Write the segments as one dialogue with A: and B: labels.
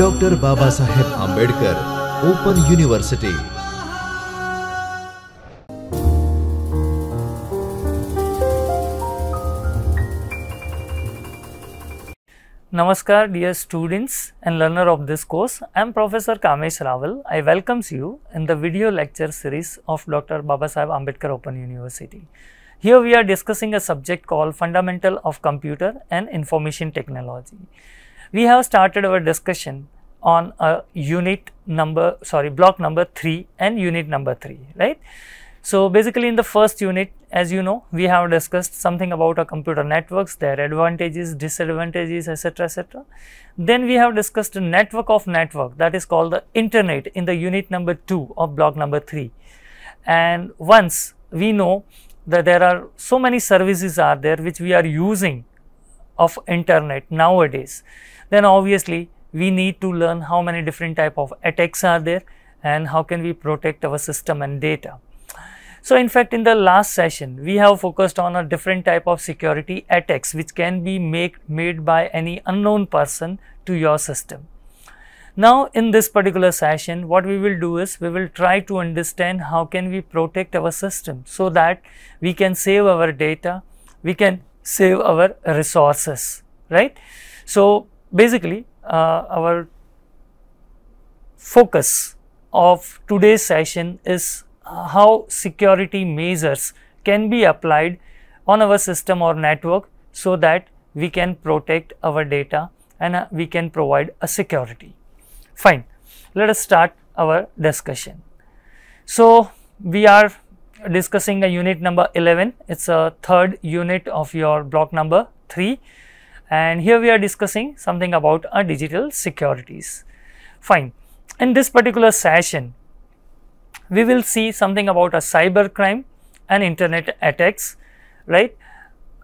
A: Dr. Baba Sahib Ambekar Open University. Namaskar dear students and learner of this course. I am Professor Kamesh Raval. I welcomes you in the video lecture series of Dr. Babasaheb Ambedkar Open University. Here we are discussing a subject called Fundamental of Computer and Information Technology we have started our discussion on a unit number, sorry, block number 3 and unit number 3, right? So basically in the first unit, as you know, we have discussed something about our computer networks, their advantages, disadvantages, etc., etc. Then we have discussed the network of network that is called the internet in the unit number 2 of block number 3. And once we know that there are so many services are there which we are using of internet nowadays then obviously we need to learn how many different type of attacks are there and how can we protect our system and data. So in fact in the last session we have focused on a different type of security attacks which can be make, made by any unknown person to your system. Now in this particular session what we will do is we will try to understand how can we protect our system so that we can save our data, we can save our resources, right. So basically uh, our focus of today's session is uh, how security measures can be applied on our system or network so that we can protect our data and uh, we can provide a security. Fine, let us start our discussion. So, we are discussing a unit number 11, it is a third unit of your block number 3 and here we are discussing something about a digital securities. Fine. In this particular session, we will see something about a cyber crime and internet attacks, right?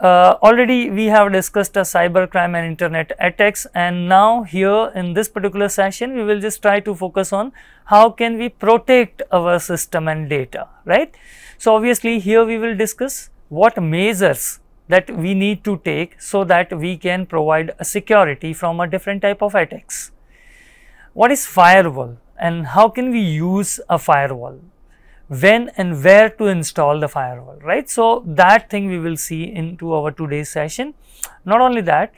A: Uh, already we have discussed a cyber crime and internet attacks and now here in this particular session we will just try to focus on how can we protect our system and data right so obviously here we will discuss what measures that we need to take so that we can provide a security from a different type of attacks. What is firewall and how can we use a firewall? When and where to install the firewall, right? So, that thing we will see into our today's session. Not only that,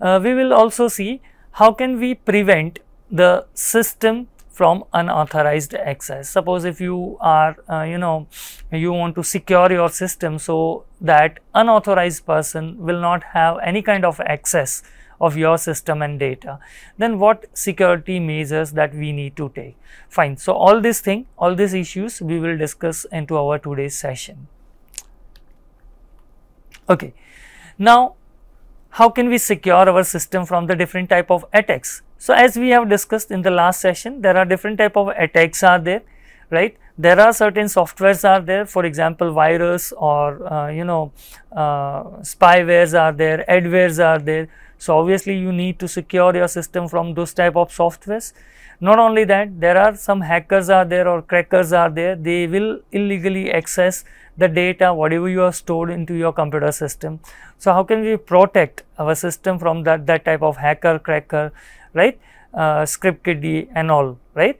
A: uh, we will also see how can we prevent the system from unauthorized access. Suppose if you are, uh, you know, you want to secure your system so that unauthorized person will not have any kind of access of your system and data, then what security measures that we need to take? Fine. So all these thing, all these issues we will discuss into our today's session. Okay. Now, how can we secure our system from the different type of attacks? So, as we have discussed in the last session, there are different type of attacks are there, right. There are certain softwares are there, for example, virus or uh, you know uh, spywares are there, adwares are there. So, obviously, you need to secure your system from those type of softwares. Not only that, there are some hackers are there or crackers are there, they will illegally access the data whatever you have stored into your computer system. So, how can we protect our system from that, that type of hacker, cracker right, uh, script kiddie and all, right.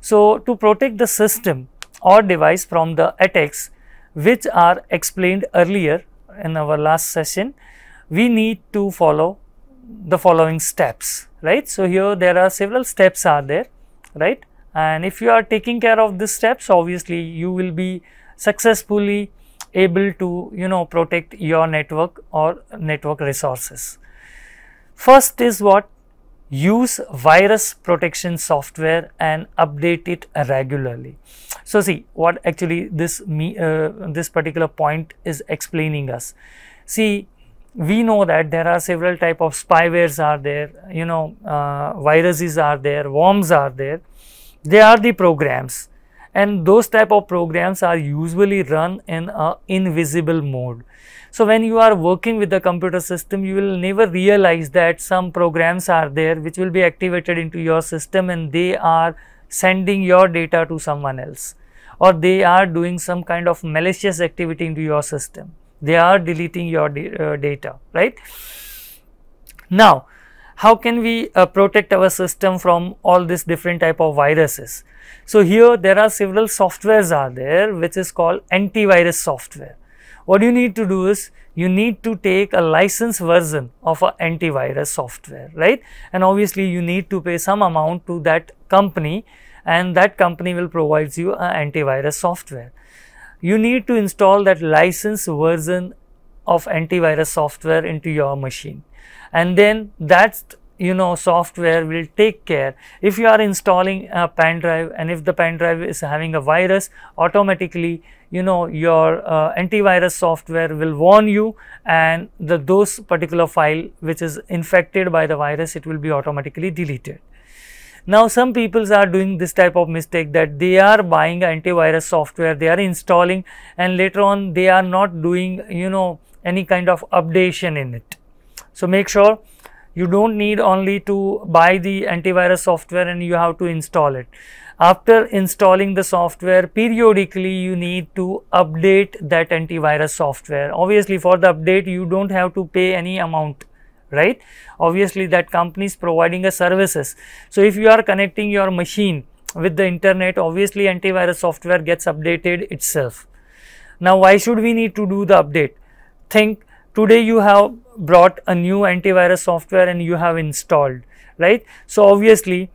A: So, to protect the system or device from the attacks which are explained earlier in our last session, we need to follow the following steps, right. So, here there are several steps are there, right and if you are taking care of these steps obviously you will be successfully able to you know protect your network or network resources. First is what use virus protection software and update it regularly. So see what actually this me uh, this particular point is explaining us. See we know that there are several type of spywares are there, you know uh, viruses are there, worms are there. They are the programs and those type of programs are usually run in a invisible mode. So when you are working with the computer system, you will never realize that some programs are there which will be activated into your system and they are sending your data to someone else or they are doing some kind of malicious activity into your system. They are deleting your da uh, data, right? Now, how can we uh, protect our system from all these different type of viruses? So here there are several softwares are there which is called antivirus software what you need to do is you need to take a licensed version of an antivirus software, right? And obviously you need to pay some amount to that company and that company will provide you an antivirus software. You need to install that licensed version of antivirus software into your machine and then that you know software will take care if you are installing a pen drive and if the pen drive is having a virus automatically you know your uh, antivirus software will warn you and the those particular file which is infected by the virus it will be automatically deleted now some peoples are doing this type of mistake that they are buying antivirus software they are installing and later on they are not doing you know any kind of updation in it so make sure you don't need only to buy the antivirus software and you have to install it after installing the software, periodically you need to update that antivirus software. Obviously, for the update, you don't have to pay any amount right obviously that company is providing a services so if you are connecting your machine with the internet obviously antivirus software gets updated itself now why should we need to do the update think today you have brought a new antivirus software and you have installed right so obviously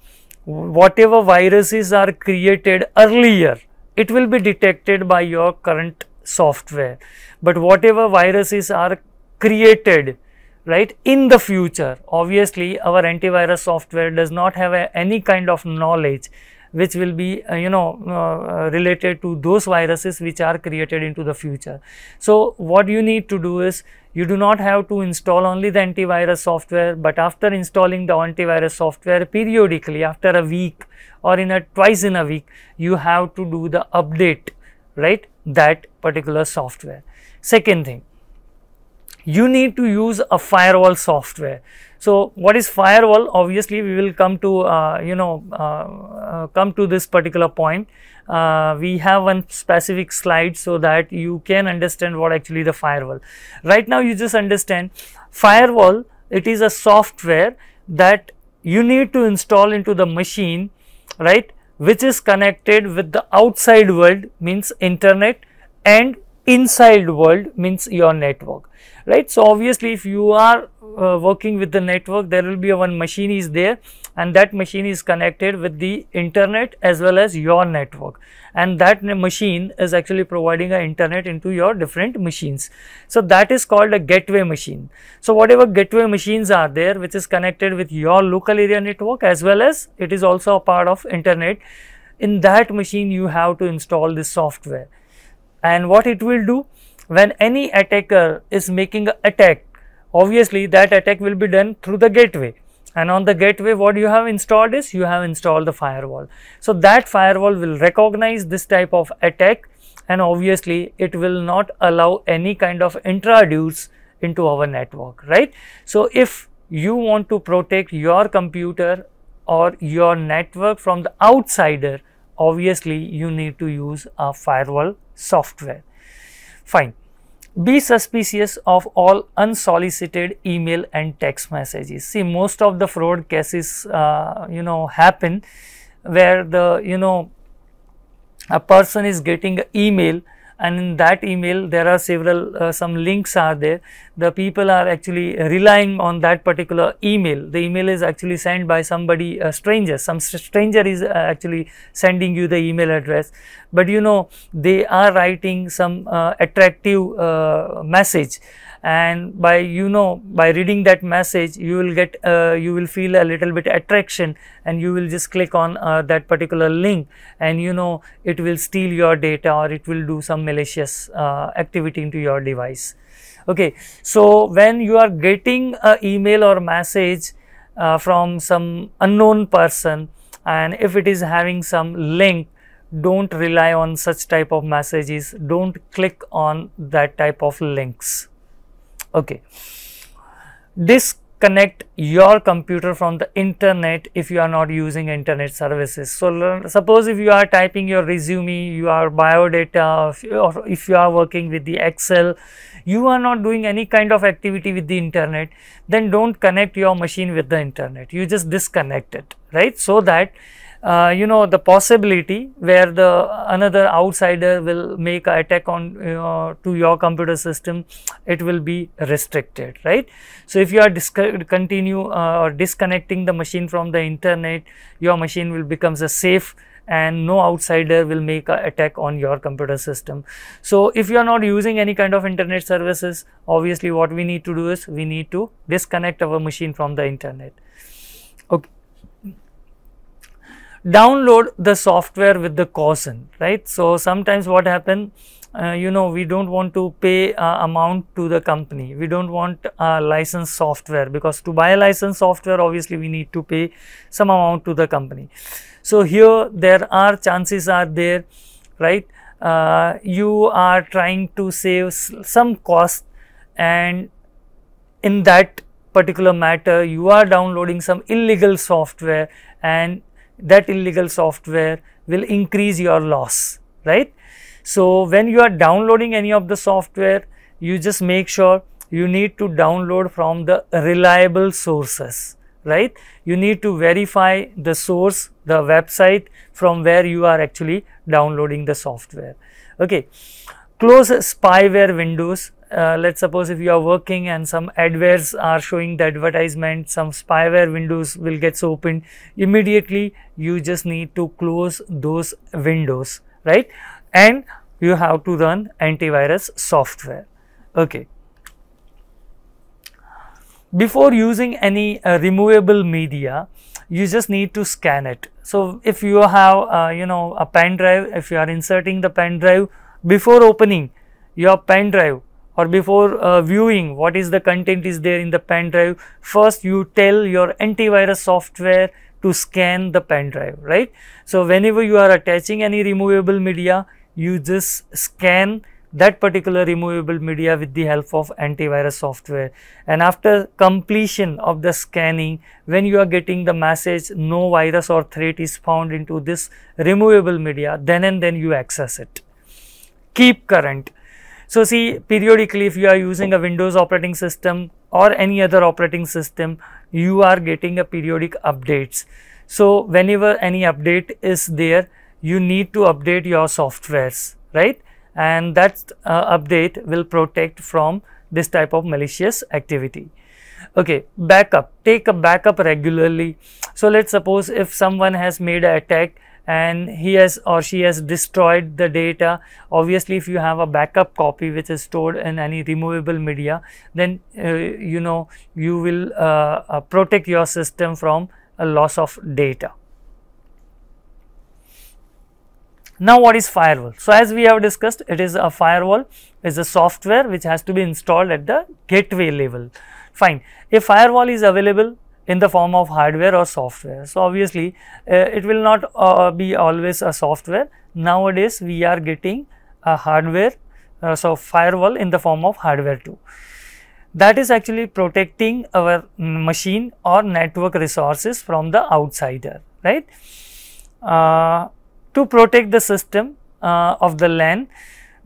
A: whatever viruses are created earlier, it will be detected by your current software. But whatever viruses are created right in the future, obviously our antivirus software does not have a, any kind of knowledge which will be uh, you know uh, uh related to those viruses which are created into the future. So, what you need to do is you do not have to install only the antivirus software but after installing the antivirus software periodically after a week or in a twice in a week you have to do the update right that particular software second thing you need to use a firewall software so what is firewall obviously we will come to uh, you know uh, uh, come to this particular point, uh, we have one specific slide so that you can understand what actually the firewall. Right now you just understand firewall, it is a software that you need to install into the machine, right, which is connected with the outside world means internet and inside world means your network right so obviously if you are uh, working with the network there will be a one machine is there and that machine is connected with the internet as well as your network and that machine is actually providing an internet into your different machines. So, that is called a gateway machine. So, whatever gateway machines are there which is connected with your local area network as well as it is also a part of internet in that machine you have to install this software and what it will do when any attacker is making an attack obviously that attack will be done through the gateway and on the gateway what you have installed is you have installed the firewall. So that firewall will recognize this type of attack and obviously it will not allow any kind of introduce into our network, right. So if you want to protect your computer or your network from the outsider, obviously you need to use a firewall software. Fine. Be suspicious of all unsolicited email and text messages. See, most of the fraud cases, uh, you know, happen where the, you know, a person is getting an email and in that email there are several uh, some links are there the people are actually relying on that particular email the email is actually sent by somebody a stranger some stranger is uh, actually sending you the email address but you know they are writing some uh, attractive uh, message and by you know by reading that message you will get uh, you will feel a little bit attraction and you will just click on uh, that particular link and you know it will steal your data or it will do some malicious uh, activity into your device okay so when you are getting a email or message uh, from some unknown person and if it is having some link don't rely on such type of messages don't click on that type of links okay disconnect your computer from the internet if you are not using internet services so suppose if you are typing your resume you are biodata or if you are working with the excel you are not doing any kind of activity with the internet then don't connect your machine with the internet you just disconnect it right so that uh, you know the possibility where the another outsider will make an attack on uh, to your computer system it will be restricted right so if you are continue uh, or disconnecting the machine from the internet your machine will becomes a safe and no outsider will make an attack on your computer system. So, if you are not using any kind of internet services, obviously what we need to do is we need to disconnect our machine from the internet. Okay download the software with the caution, right. So, sometimes what happen, uh, you know, we don't want to pay uh, amount to the company. We don't want uh, license software because to buy license software, obviously we need to pay some amount to the company. So, here there are chances are there, right. Uh, you are trying to save some cost and in that particular matter you are downloading some illegal software and that illegal software will increase your loss, right? So, when you are downloading any of the software, you just make sure you need to download from the reliable sources, right? You need to verify the source, the website from where you are actually downloading the software, okay? Close spyware windows uh, let's suppose if you are working and some adwares are showing the advertisement, some spyware windows will get opened, immediately you just need to close those windows, right? And you have to run antivirus software, okay. Before using any uh, removable media, you just need to scan it. So if you have, uh, you know, a pen drive, if you are inserting the pen drive, before opening your pen drive, or before uh, viewing what is the content is there in the pen drive, first you tell your antivirus software to scan the pen drive, right. So, whenever you are attaching any removable media, you just scan that particular removable media with the help of antivirus software and after completion of the scanning when you are getting the message no virus or threat is found into this removable media then and then you access it. Keep current so see periodically if you are using a Windows operating system or any other operating system, you are getting a periodic updates. So whenever any update is there, you need to update your softwares, right? And that uh, update will protect from this type of malicious activity. Okay, backup, take a backup regularly. So let's suppose if someone has made an attack and he has or she has destroyed the data. Obviously, if you have a backup copy which is stored in any removable media, then uh, you know you will uh, uh, protect your system from a loss of data. Now, what is firewall? So, as we have discussed, it is a firewall is a software which has to be installed at the gateway level. Fine. If firewall is available in the form of hardware or software. So, obviously, uh, it will not uh, be always a software. Nowadays, we are getting a hardware, uh, so firewall in the form of hardware too. That is actually protecting our machine or network resources from the outsider, right. Uh, to protect the system uh, of the LAN,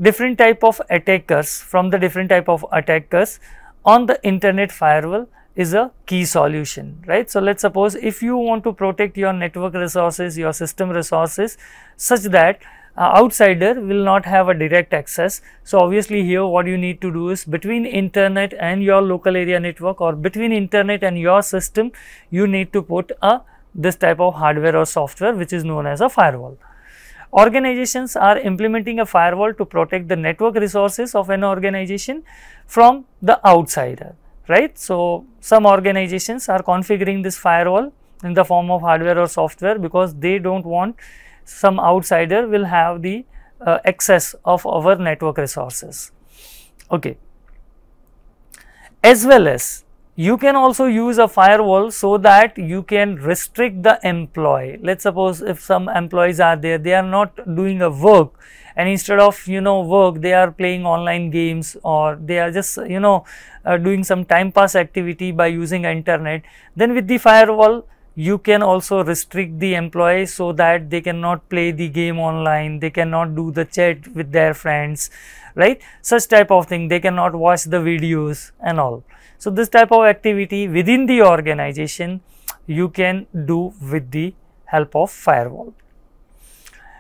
A: different type of attackers from the different type of attackers on the internet firewall is a key solution, right? So, let us suppose if you want to protect your network resources, your system resources such that uh, outsider will not have a direct access. So, obviously here what you need to do is between internet and your local area network or between internet and your system, you need to put a this type of hardware or software which is known as a firewall. Organizations are implementing a firewall to protect the network resources of an organization from the outsider right. So, some organizations are configuring this firewall in the form of hardware or software because they do not want some outsider will have the uh, access of our network resources. Okay. As well as you can also use a firewall so that you can restrict the employee. Let us suppose if some employees are there, they are not doing a work and instead of you know work they are playing online games or they are just you know uh, doing some time pass activity by using internet then with the firewall you can also restrict the employee so that they cannot play the game online they cannot do the chat with their friends right such type of thing they cannot watch the videos and all so this type of activity within the organization you can do with the help of firewall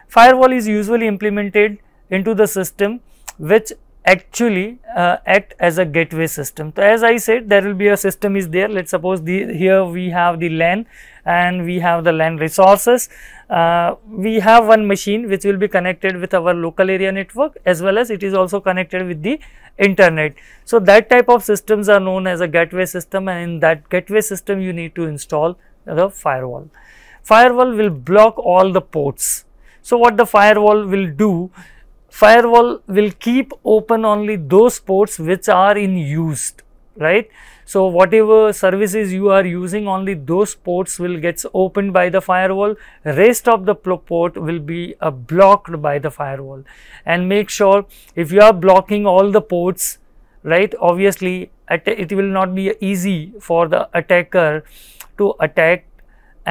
A: Firewall is usually implemented into the system which actually uh, act as a gateway system. So, as I said there will be a system is there let us suppose the here we have the LAN and we have the LAN resources. Uh, we have one machine which will be connected with our local area network as well as it is also connected with the internet. So, that type of systems are known as a gateway system and in that gateway system you need to install the firewall. Firewall will block all the ports so, what the firewall will do, firewall will keep open only those ports which are in used, right. So, whatever services you are using only those ports will gets opened by the firewall, rest of the port will be uh, blocked by the firewall and make sure if you are blocking all the ports, right, obviously it will not be easy for the attacker to attack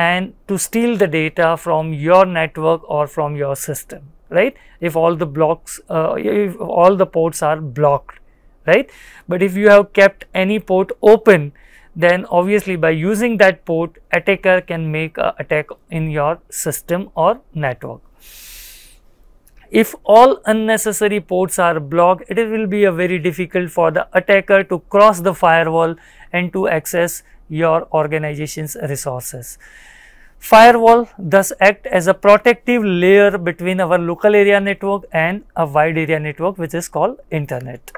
A: and to steal the data from your network or from your system, right? If all the blocks, uh, if all the ports are blocked, right? But if you have kept any port open, then obviously by using that port, attacker can make a attack in your system or network. If all unnecessary ports are blocked, it will be very difficult for the attacker to cross the firewall and to access your organization's resources. Firewall thus act as a protective layer between our local area network and a wide area network which is called internet.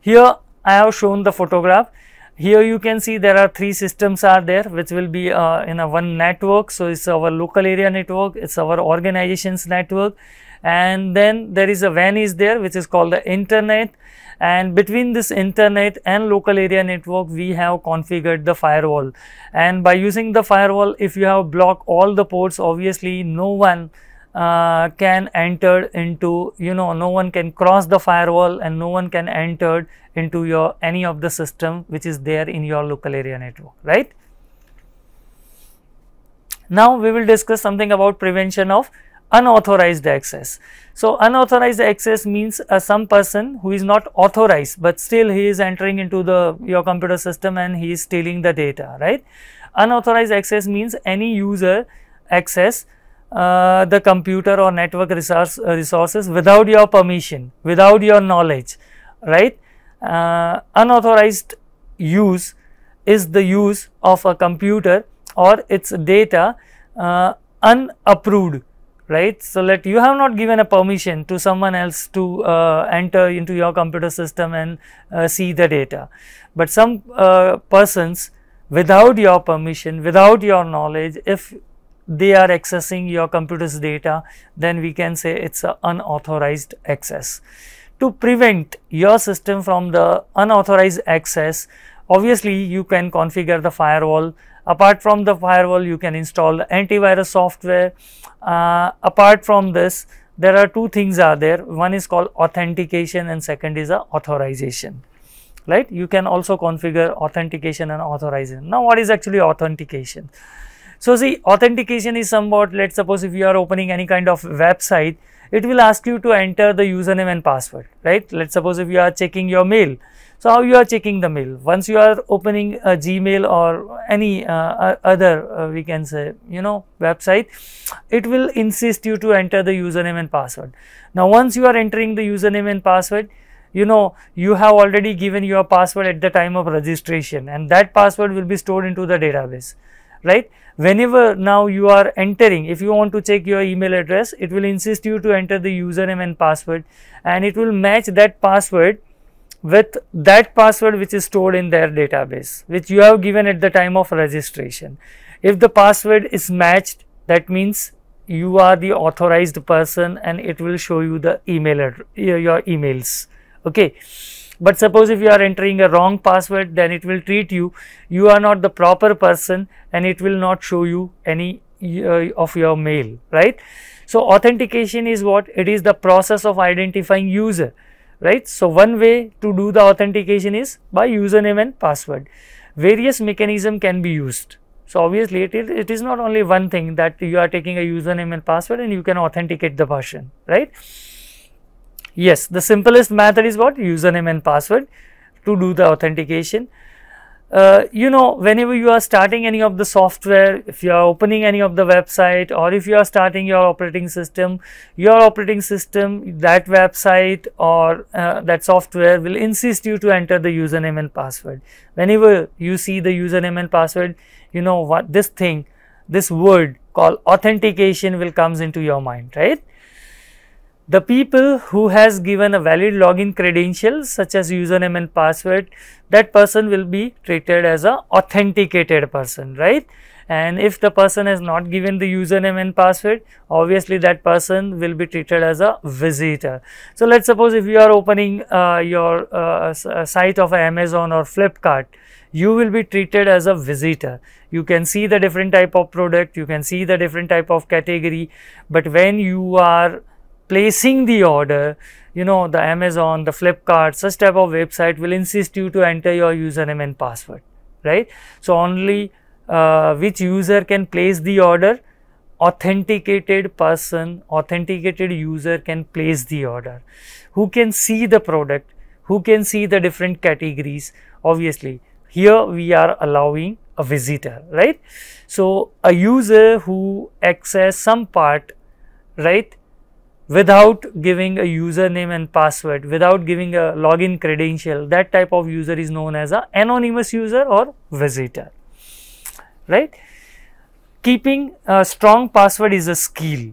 A: Here I have shown the photograph. Here you can see there are three systems are there which will be uh, in a one network. So, it is our local area network, it is our organization's network and then there is a van is there which is called the internet and between this internet and local area network we have configured the firewall and by using the firewall if you have blocked all the ports obviously no one uh, can enter into you know no one can cross the firewall and no one can enter into your any of the system which is there in your local area network right now we will discuss something about prevention of unauthorized access. So, unauthorized access means uh, some person who is not authorized, but still he is entering into the your computer system and he is stealing the data, right. Unauthorized access means any user access uh, the computer or network resource, uh, resources without your permission, without your knowledge, right. Uh, unauthorized use is the use of a computer or its data uh, unapproved right. So, that you have not given a permission to someone else to uh, enter into your computer system and uh, see the data. But some uh, persons without your permission, without your knowledge, if they are accessing your computer's data, then we can say it is an unauthorized access. To prevent your system from the unauthorized access, obviously you can configure the firewall Apart from the firewall, you can install antivirus software. Uh, apart from this, there are two things are there. One is called authentication and second is a authorization, right? You can also configure authentication and authorization. Now, what is actually authentication? So, see authentication is somewhat let us suppose if you are opening any kind of website, it will ask you to enter the username and password, right? Let us suppose if you are checking your mail, so, how you are checking the mail? Once you are opening a Gmail or any uh, other, uh, we can say, you know, website, it will insist you to enter the username and password. Now, once you are entering the username and password, you know, you have already given your password at the time of registration and that password will be stored into the database, right? Whenever now you are entering, if you want to check your email address, it will insist you to enter the username and password and it will match that password with that password which is stored in their database which you have given at the time of registration. If the password is matched that means you are the authorized person and it will show you the email your emails okay but suppose if you are entering a wrong password then it will treat you you are not the proper person and it will not show you any uh, of your mail right so authentication is what it is the process of identifying user right. So, one way to do the authentication is by username and password. Various mechanism can be used. So, obviously, it, it is not only one thing that you are taking a username and password and you can authenticate the person, right. Yes, the simplest method is what username and password to do the authentication. Uh, you know, whenever you are starting any of the software, if you are opening any of the website or if you are starting your operating system, your operating system, that website or uh, that software will insist you to enter the username and password. Whenever you see the username and password, you know what this thing, this word called authentication will comes into your mind, right? The people who has given a valid login credential such as username and password, that person will be treated as a authenticated person, right? And if the person has not given the username and password, obviously that person will be treated as a visitor. So let's suppose if you are opening uh, your uh, uh site of Amazon or Flipkart, you will be treated as a visitor. You can see the different type of product, you can see the different type of category, but when you are placing the order, you know, the Amazon, the Flipkart, such type of website will insist you to enter your username and password, right? So, only uh, which user can place the order, authenticated person, authenticated user can place the order, who can see the product, who can see the different categories, obviously. Here we are allowing a visitor, right? So, a user who access some part, right, without giving a username and password, without giving a login credential, that type of user is known as a anonymous user or visitor, right? Keeping a strong password is a skill.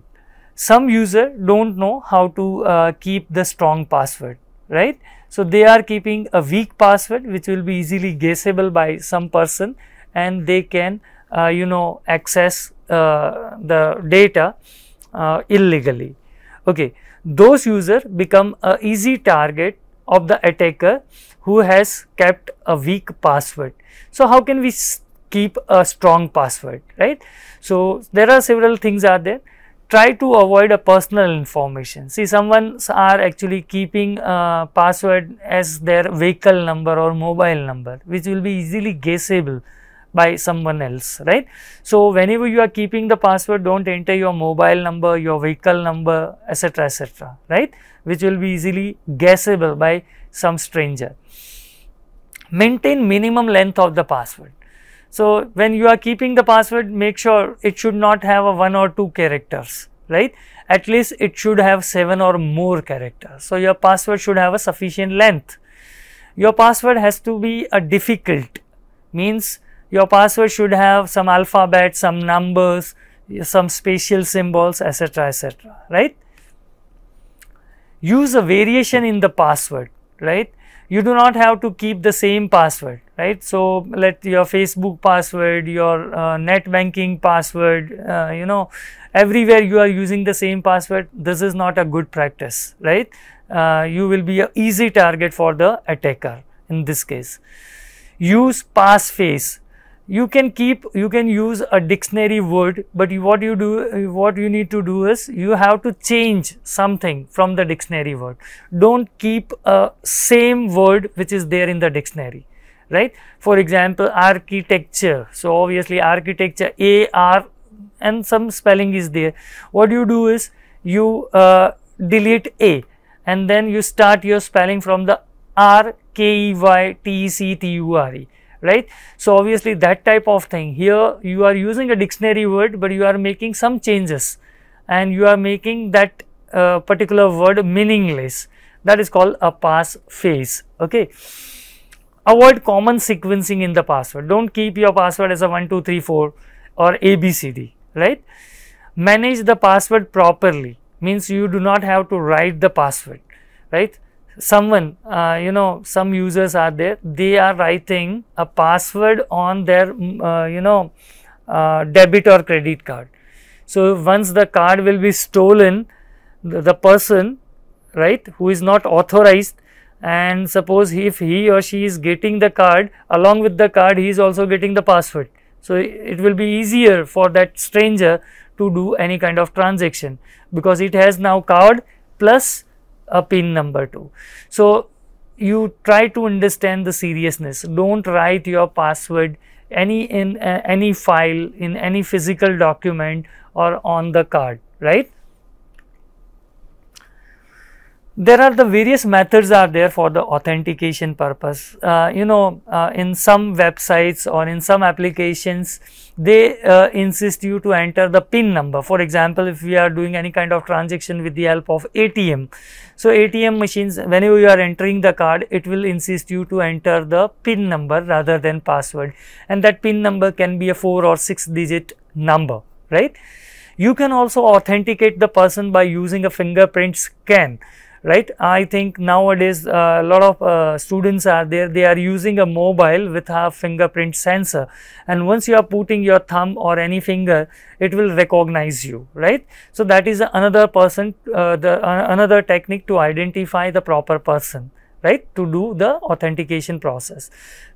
A: Some user don't know how to uh, keep the strong password, right? So they are keeping a weak password which will be easily guessable by some person and they can uh, you know access uh, the data uh, illegally. Okay, those user become a easy target of the attacker who has kept a weak password. So how can we keep a strong password, right? So there are several things are there. Try to avoid a personal information. See, someone are actually keeping a password as their vehicle number or mobile number, which will be easily guessable by someone else, right? So, whenever you are keeping the password, don't enter your mobile number, your vehicle number, etc., etc., right? Which will be easily guessable by some stranger. Maintain minimum length of the password. So, when you are keeping the password, make sure it should not have a one or two characters, right? At least it should have seven or more characters. So, your password should have a sufficient length. Your password has to be a difficult, means your password should have some alphabet, some numbers, some spatial symbols, etc., etc., right? Use a variation in the password, right? You do not have to keep the same password, right? So, let your Facebook password, your uh, net banking password, uh, you know, everywhere you are using the same password, this is not a good practice, right? Uh, you will be an easy target for the attacker in this case. Use passphrase you can keep you can use a dictionary word but what you do what you need to do is you have to change something from the dictionary word don't keep a same word which is there in the dictionary right for example architecture so obviously architecture a r and some spelling is there what you do is you uh, delete a and then you start your spelling from the r k e y t e c t u r e right. So, obviously that type of thing here you are using a dictionary word, but you are making some changes and you are making that uh, particular word meaningless that is called a pass phase. Okay. Avoid common sequencing in the password. Don't keep your password as a 1, 2, 3, 4 or ABCD, right? Manage the password properly means you do not have to write the password, right? someone, uh, you know, some users are there, they are writing a password on their, mm, uh, you know, uh, debit or credit card. So, once the card will be stolen, the, the person, right, who is not authorized and suppose if he or she is getting the card, along with the card, he is also getting the password. So, it will be easier for that stranger to do any kind of transaction because it has now card plus a pin number 2. So, you try to understand the seriousness. Don't write your password any in uh, any file in any physical document or on the card, right? there are the various methods are there for the authentication purpose. Uh, you know, uh, in some websites or in some applications, they uh, insist you to enter the PIN number. For example, if we are doing any kind of transaction with the help of ATM. So, ATM machines, whenever you are entering the card, it will insist you to enter the PIN number rather than password. And that PIN number can be a 4 or 6 digit number, right? You can also authenticate the person by using a fingerprint scan right. I think nowadays uh, a lot of uh, students are there, they are using a mobile with a fingerprint sensor and once you are putting your thumb or any finger, it will recognize you, right. So, that is another person, uh, the another technique to identify the proper person right to do the authentication process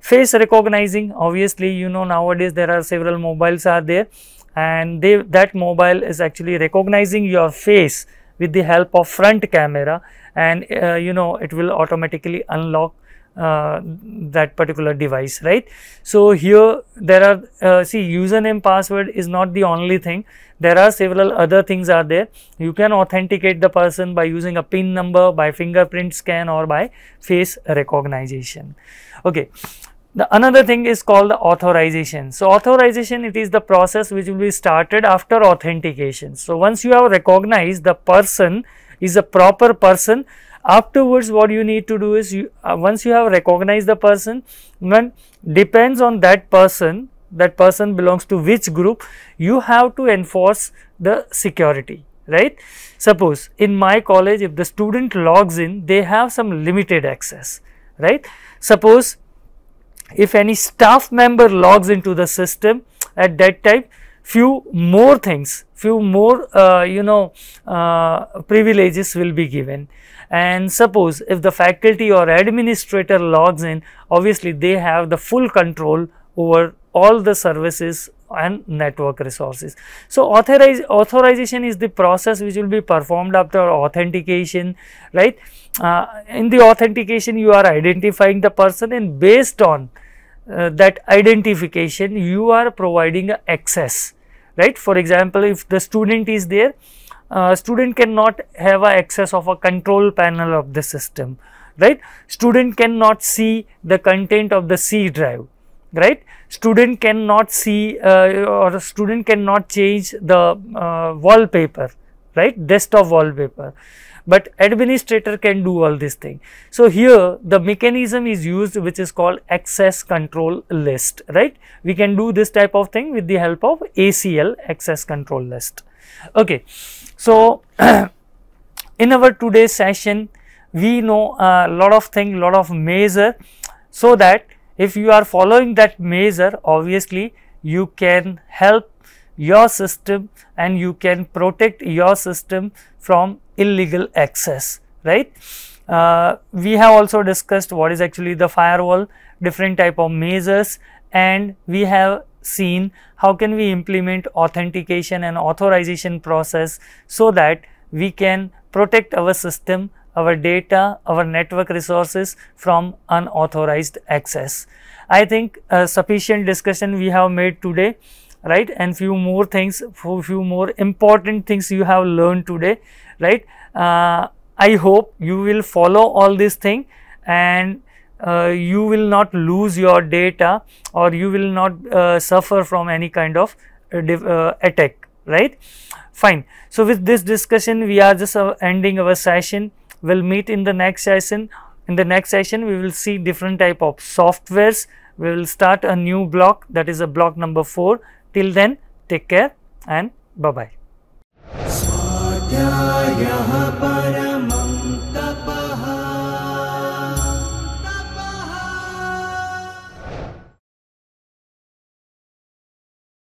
A: face recognizing obviously you know nowadays there are several mobiles are there and they that mobile is actually recognizing your face with the help of front camera and uh, you know it will automatically unlock uh, that particular device right so here there are uh, see username password is not the only thing there are several other things are there you can authenticate the person by using a pin number by fingerprint scan or by face recognition okay the another thing is called the authorization. So, authorization it is the process which will be started after authentication. So, once you have recognized the person is a proper person, afterwards what you need to do is you, uh, once you have recognized the person, then depends on that person, that person belongs to which group, you have to enforce the security right. Suppose in my college if the student logs in they have some limited access right. Suppose if any staff member logs into the system at that time few more things few more uh, you know uh, privileges will be given and suppose if the faculty or administrator logs in obviously they have the full control over all the services and network resources. So, authorize, authorization is the process which will be performed after authentication, right. Uh, in the authentication, you are identifying the person and based on uh, that identification, you are providing access, right. For example, if the student is there, uh, student cannot have access of a control panel of the system, right. Student cannot see the content of the C drive right student cannot see uh, or student cannot change the uh, wallpaper right desktop wallpaper but administrator can do all this thing so here the mechanism is used which is called access control list right we can do this type of thing with the help of acl access control list okay so in our today's session we know a uh, lot of thing lot of measure so that if you are following that measure, obviously you can help your system and you can protect your system from illegal access, right. Uh, we have also discussed what is actually the firewall, different type of measures and we have seen how can we implement authentication and authorization process so that we can protect our system our data, our network resources from unauthorized access. I think a sufficient discussion we have made today, right? And few more things, few more important things you have learned today, right? Uh, I hope you will follow all this thing and uh, you will not lose your data or you will not uh, suffer from any kind of uh, uh, attack, right? Fine. So, with this discussion, we are just ending our session. We'll meet in the next session. In the next session, we will see different type of softwares. We will start a new block that is a block number 4. Till then, take care and bye-bye.